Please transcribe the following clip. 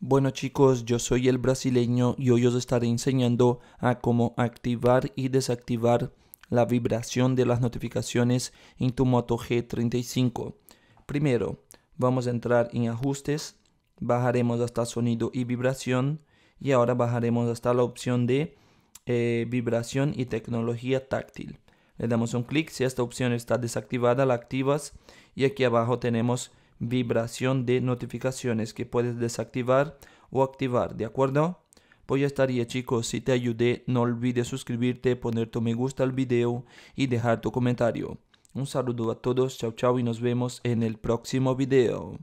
Bueno chicos, yo soy el brasileño y hoy os estaré enseñando a cómo activar y desactivar la vibración de las notificaciones en tu Moto G35. Primero, vamos a entrar en ajustes, bajaremos hasta sonido y vibración y ahora bajaremos hasta la opción de eh, vibración y tecnología táctil. Le damos un clic, si esta opción está desactivada la activas y aquí abajo tenemos vibración de notificaciones que puedes desactivar o activar, ¿de acuerdo? Pues ya estaría chicos, si te ayudé no olvides suscribirte, poner tu me gusta al video y dejar tu comentario. Un saludo a todos, chao chao y nos vemos en el próximo video.